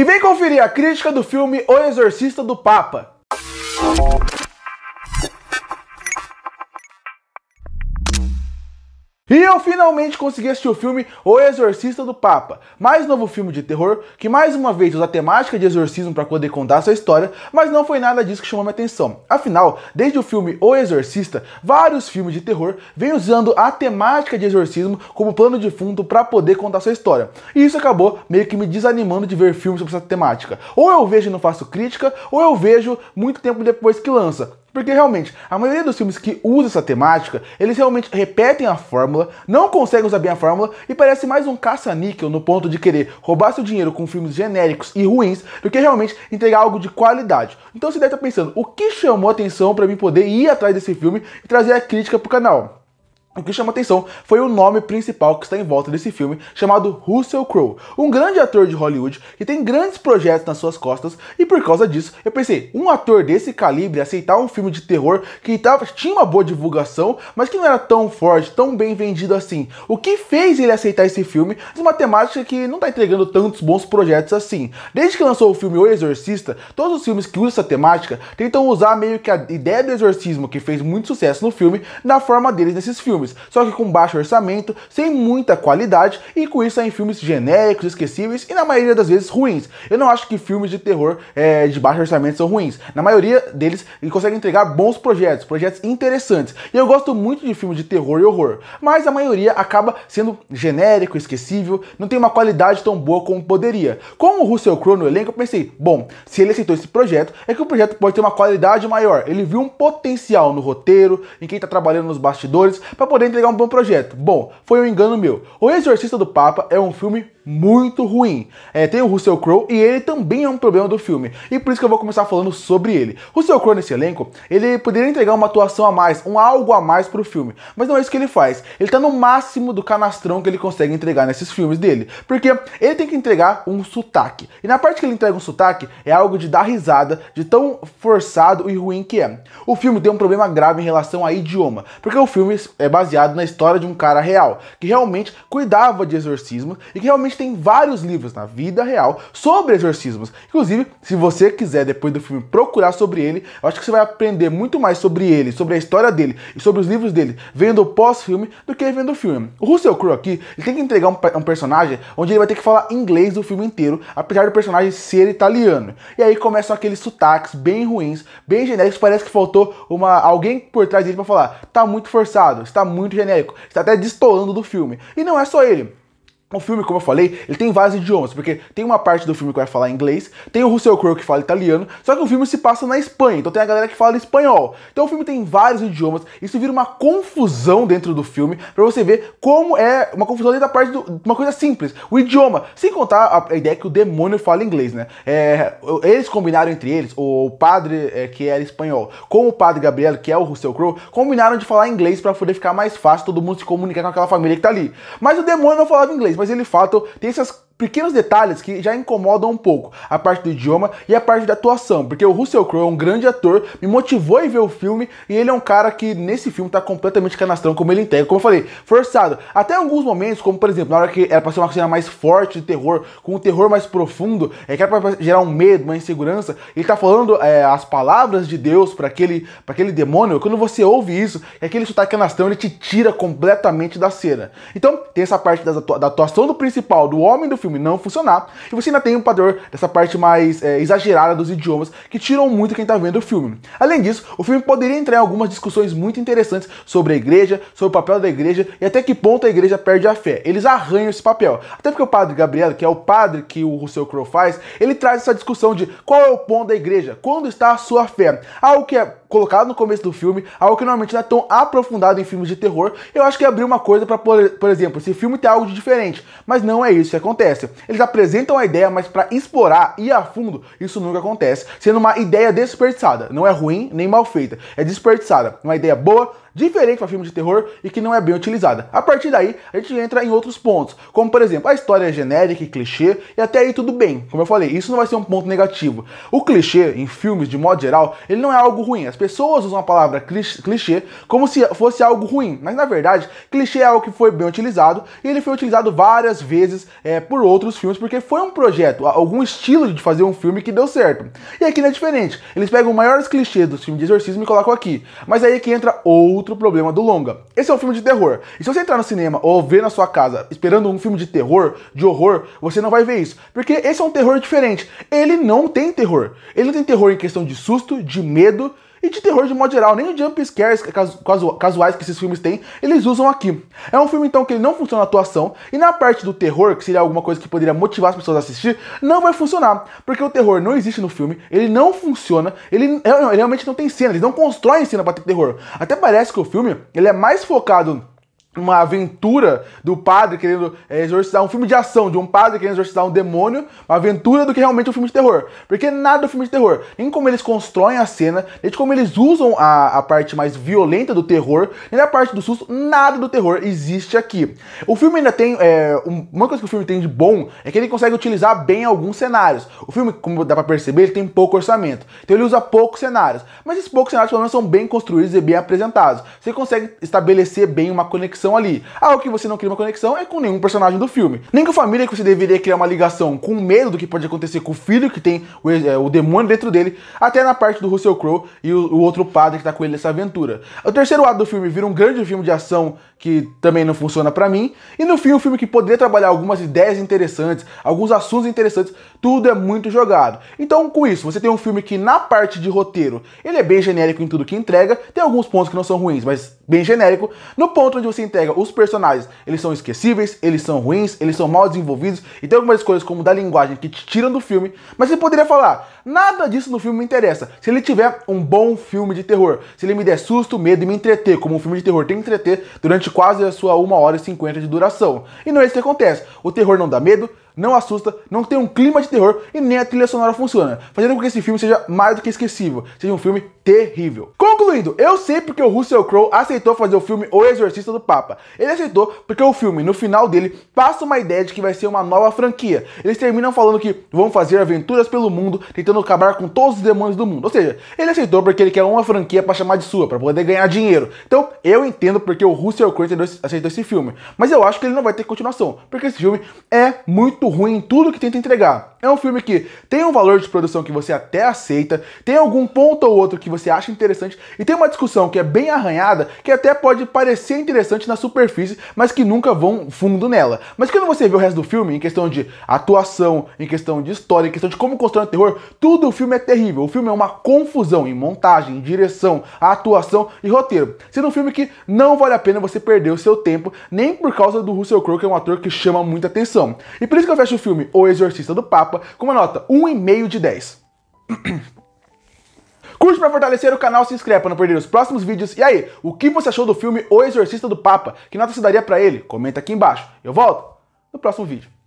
E vem conferir a crítica do filme O Exorcista do Papa. E eu finalmente consegui assistir o filme O Exorcista do Papa, mais novo filme de terror que mais uma vez usa a temática de exorcismo para poder contar sua história, mas não foi nada disso que chamou minha atenção. Afinal, desde o filme O Exorcista, vários filmes de terror vêm usando a temática de exorcismo como plano de fundo para poder contar sua história. E isso acabou meio que me desanimando de ver filmes sobre essa temática. Ou eu vejo e não faço crítica, ou eu vejo muito tempo depois que lança, porque realmente, a maioria dos filmes que usa essa temática, eles realmente repetem a fórmula, não conseguem usar bem a fórmula e parece mais um caça-níquel no ponto de querer roubar seu dinheiro com filmes genéricos e ruins do que realmente entregar algo de qualidade. Então você deve estar pensando, o que chamou atenção para mim poder ir atrás desse filme e trazer a crítica pro canal? O que chama atenção foi o nome principal que está em volta desse filme, chamado Russell Crowe, um grande ator de Hollywood que tem grandes projetos nas suas costas, e por causa disso, eu pensei, um ator desse calibre aceitar um filme de terror que tava, tá, tinha uma boa divulgação, mas que não era tão forte, tão bem vendido assim. O que fez ele aceitar esse filme uma temática que não está entregando tantos bons projetos assim? Desde que lançou o filme O Exorcista, todos os filmes que usam essa temática tentam usar meio que a ideia do exorcismo que fez muito sucesso no filme, na forma deles nesses filmes filmes, só que com baixo orçamento, sem muita qualidade e com isso em filmes genéricos, esquecíveis e na maioria das vezes ruins. Eu não acho que filmes de terror é, de baixo orçamento são ruins. Na maioria deles, ele consegue entregar bons projetos, projetos interessantes. E eu gosto muito de filmes de terror e horror, mas a maioria acaba sendo genérico, esquecível, não tem uma qualidade tão boa como poderia. Com o Russell Crowe no elenco, eu pensei, bom, se ele aceitou esse projeto, é que o projeto pode ter uma qualidade maior. Ele viu um potencial no roteiro, em quem está trabalhando nos bastidores, para poder entregar um bom projeto. Bom, foi um engano meu. O Exorcista do Papa é um filme muito ruim. É, tem o Russell Crowe e ele também é um problema do filme. E por isso que eu vou começar falando sobre ele. Russell Crowe nesse elenco, ele poderia entregar uma atuação a mais, um algo a mais pro filme. Mas não é isso que ele faz. Ele tá no máximo do canastrão que ele consegue entregar nesses filmes dele. Porque ele tem que entregar um sotaque. E na parte que ele entrega um sotaque, é algo de dar risada, de tão forçado e ruim que é. O filme tem um problema grave em relação a idioma. Porque o filme é baseado na história de um cara real, que realmente cuidava de exorcismo e que realmente tem vários livros na vida real sobre exorcismos. Inclusive, se você quiser depois do filme procurar sobre ele, eu acho que você vai aprender muito mais sobre ele, sobre a história dele e sobre os livros dele, vendo o pós-filme do que vendo o filme. O Russell Crowe aqui, ele tem que entregar um, um personagem onde ele vai ter que falar inglês o filme inteiro, apesar do personagem ser italiano. E aí começam aqueles sotaques bem ruins, bem genéricos, parece que faltou uma alguém por trás dele para falar: "Tá muito forçado, está muito genérico, está até destoando do filme". E não é só ele. O filme, como eu falei, ele tem vários idiomas, porque tem uma parte do filme que vai falar inglês, tem o Russell Crowe que fala italiano, só que o filme se passa na Espanha, então tem a galera que fala espanhol. Então o filme tem vários idiomas, isso vira uma confusão dentro do filme, para você ver como é uma confusão dentro da parte de uma coisa simples, o idioma. Sem contar a, ideia que o demônio fala inglês, né? É, eles combinaram entre eles, o padre é, que era espanhol, com o padre Gabriel, que é o Russell Crowe, combinaram de falar inglês para poder ficar mais fácil todo mundo se comunicar com aquela família que tá ali. Mas o demônio não falava inglês mas ele de fato então, tem essas pequenos detalhes que já incomodam um pouco a parte do idioma e a parte da atuação, porque o Russell Crowe é um grande ator, me motivou a ver o filme e ele é um cara que nesse filme tá completamente canastrão como ele entrega, como eu falei, forçado. Até alguns momentos, como por exemplo, na hora que era pra ser uma cena mais forte de terror, com um terror mais profundo, é que era pra gerar um medo, uma insegurança, ele tá falando é, as palavras de Deus para aquele, pra aquele demônio, quando você ouve isso, é aquele sotaque tá canastrão, ele te tira completamente da cena. Então, tem essa parte da atuação do principal, do homem do filme, filme não funcionar. E você ainda tem um padrão dessa parte mais é, exagerada dos idiomas que tiram muito quem está vendo o filme. Além disso, o filme poderia entrar em algumas discussões muito interessantes sobre a igreja, sobre o papel da igreja e até que ponto a igreja perde a fé. Eles arranham esse papel. Até porque o padre Gabriel, que é o padre que o Russell Crowe faz, ele traz essa discussão de qual é o ponto da igreja, quando está a sua fé. Algo que é colocado no começo do filme, algo que normalmente não é tão aprofundado em filmes de terror. Eu acho que abriu uma coisa para, por, por, exemplo, esse filme ter algo de diferente, mas não é isso que acontece. Eles apresentam a ideia, mas para explorar e ir a fundo, isso nunca acontece, sendo uma ideia desperdiçada. Não é ruim nem mal feita, é desperdiçada. Uma ideia boa, diferente para filme de terror e que não é bem utilizada. A partir daí, a gente entra em outros pontos, como por exemplo, a história é genérica e clichê, e até aí tudo bem. Como eu falei, isso não vai ser um ponto negativo. O clichê em filmes de modo geral, ele não é algo ruim. As pessoas usam a palavra clichê como se fosse algo ruim, mas na verdade, clichê é algo que foi bem utilizado e ele foi utilizado várias vezes é, por outros filmes porque foi um projeto, algum estilo de fazer um filme que deu certo. E aqui não é diferente. Eles pegam os maiores clichês dos filmes de exorcismo e colocam aqui. Mas aí é que entra outro outro problema do longa. Esse é um filme de terror. E se você entrar no cinema ou ver na sua casa esperando um filme de terror, de horror, você não vai ver isso. Porque esse é um terror diferente. Ele não tem terror. Ele não tem terror em questão de susto, de medo, e de terror de modo geral, nem o jump scares casuais que esses filmes têm, eles usam aqui. É um filme então que ele não funciona na atuação e na parte do terror, que seria alguma coisa que poderia motivar as pessoas a assistir, não vai funcionar, porque o terror não existe no filme, ele não funciona, ele, ele é, realmente não tem cena, eles não constroem cena para ter terror. Até parece que o filme, ele é mais focado uma aventura do padre querendo é, exorcizar um filme de ação, de um padre querendo exorcizar um demônio, uma aventura do que realmente um filme de terror. Porque nada do é filme de terror. Nem como eles constroem a cena, nem como eles usam a, a parte mais violenta do terror, nem a parte do susto, nada do terror existe aqui. O filme ainda tem. É, uma coisa que o filme tem de bom é que ele consegue utilizar bem alguns cenários. O filme, como dá pra perceber, ele tem pouco orçamento. Então ele usa poucos cenários. Mas esses poucos cenários, pelo menos, são bem construídos e bem apresentados. Você consegue estabelecer bem uma conexão conexão ali. Ah, que você não cria uma conexão é com nenhum personagem do filme. Nem com a família que você deveria criar uma ligação com medo do que pode acontecer com o filho que tem o, é, o demônio dentro dele, até na parte do Russell Crowe e o, o outro padre que tá com ele nessa aventura. O terceiro ato do filme vira um grande filme de ação que também não funciona para mim. E no fim, um filme que poderia trabalhar algumas ideias interessantes, alguns assuntos interessantes, tudo é muito jogado. Então, com isso, você tem um filme que, na parte de roteiro, ele é bem genérico em tudo que entrega, tem alguns pontos que não são ruins, mas bem genérico. No ponto onde você entrega os personagens, eles são esquecíveis, eles são ruins, eles são mal desenvolvidos, e tem algumas coisas como da linguagem que te tiram do filme, mas você poderia falar, nada disso no filme me interessa. Se ele tiver um bom filme de terror, se ele me der susto, medo e me entreter, como um filme de terror tem que entreter durante quase a sua 1 hora e 50 de duração. E não é isso que acontece. O terror não dá medo, não assusta, não tem um clima de terror e nem a trilha sonora funciona, fazendo com que esse filme seja mais do que esquecível, seja um filme terrível. Concluindo, eu sei porque o Russell Crowe aceitou fazer o filme O Exorcista do Papa. Ele aceitou porque o filme, no final dele, passa uma ideia de que vai ser uma nova franquia. Eles terminam falando que vão fazer aventuras pelo mundo, tentando acabar com todos os demônios do mundo. Ou seja, ele aceitou porque ele quer uma franquia para chamar de sua, para poder ganhar dinheiro. Então, eu entendo porque o Russell Crowe aceitou esse filme. Mas eu acho que ele não vai ter continuação, porque esse filme é muito ruim em tudo que tenta entregar. É um filme que tem um valor de produção que você até aceita, tem algum ponto ou outro que você acha interessante e tem uma discussão que é bem arranhada, que até pode parecer interessante na superfície, mas que nunca vão fundo nela. Mas quando você vê o resto do filme, em questão de atuação, em questão de história, em questão de como constrói o terror, tudo o filme é terrível. O filme é uma confusão em montagem, em direção, atuação e roteiro. Sendo um filme que não vale a pena você perder o seu tempo, nem por causa do Russell Crowe, que é um ator que chama muita atenção. E por isso que eu fecho o filme O Exorcista do Papa com uma nota 1,5 de 10. Curte para fortalecer o canal, se inscreva para não perder os próximos vídeos. E aí, o que você achou do filme O Exorcista do Papa? Que nota você daria para ele? Comenta aqui embaixo. Eu volto no próximo vídeo.